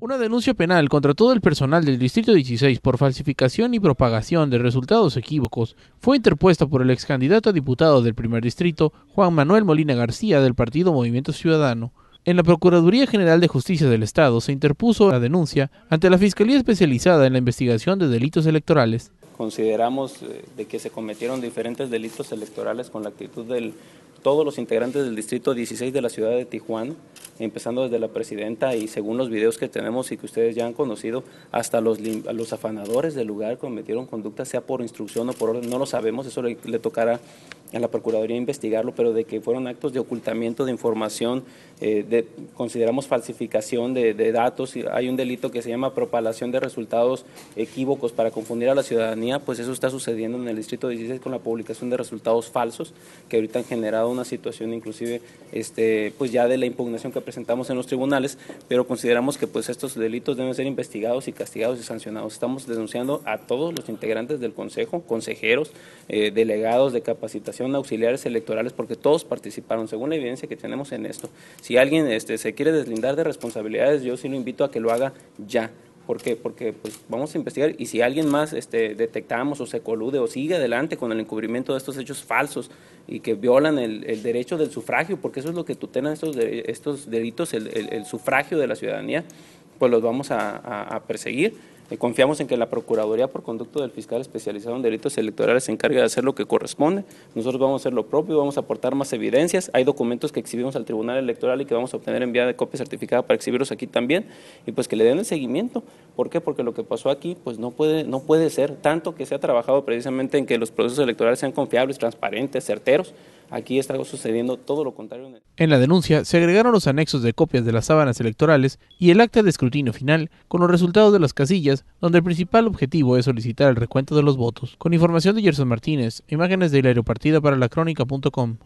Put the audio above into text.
Una denuncia penal contra todo el personal del Distrito 16 por falsificación y propagación de resultados equívocos fue interpuesta por el ex candidato a diputado del primer distrito, Juan Manuel Molina García, del partido Movimiento Ciudadano. En la Procuraduría General de Justicia del Estado se interpuso la denuncia ante la Fiscalía Especializada en la Investigación de Delitos Electorales consideramos eh, de que se cometieron diferentes delitos electorales con la actitud de todos los integrantes del Distrito 16 de la ciudad de Tijuana, empezando desde la presidenta y según los videos que tenemos y que ustedes ya han conocido, hasta los, los afanadores del lugar cometieron conducta, sea por instrucción o por orden, no lo sabemos, eso le tocará a la Procuraduría investigarlo, pero de que fueron actos de ocultamiento de información, eh, de, consideramos falsificación de, datos, hay un delito que se llama propalación de resultados equívocos para confundir a la ciudadanía, pues eso está sucediendo en el Distrito 16 con la publicación de resultados falsos, que ahorita han generado una situación inclusive este, pues ya de la impugnación que presentamos en los tribunales, pero consideramos que pues estos delitos deben ser investigados y castigados y sancionados. Estamos denunciando a todos los integrantes del Consejo, consejeros, eh, delegados de capacitación de auxiliares electorales porque todos participaron, según la evidencia que tenemos en esto. Si alguien este, se quiere deslindar de responsabilidades, yo sí lo invito a que lo haga ya. ¿Por qué? Porque pues, vamos a investigar y si alguien más este, detectamos o se colude o sigue adelante con el encubrimiento de estos hechos falsos y que violan el, derecho del sufragio, porque eso es lo que tutelan estos, estos delitos, el, sufragio de la ciudadanía, pues los vamos a perseguir eh, confiamos en que la Procuraduría, por conducto del fiscal especializado en delitos electorales, se encargue de hacer lo que corresponde. Nosotros vamos a hacer lo propio, vamos a aportar más evidencias. Hay documentos que exhibimos al Tribunal Electoral y que vamos a obtener en vía de copia certificada para exhibirlos aquí también. Y pues que le den el seguimiento. ¿Por qué? Porque lo que pasó aquí pues no puede, no puede ser, tanto que se ha trabajado precisamente en que los procesos electorales sean confiables, transparentes, certeros. Aquí está sucediendo todo lo contrario. En la denuncia se agregaron los anexos de copias de las sábanas electorales y el acta de escrutinio final con los resultados de las casillas, donde el principal objetivo es solicitar el recuento de los votos. Con información de Gerson Martínez, imágenes de aeropartida para la crónica.com.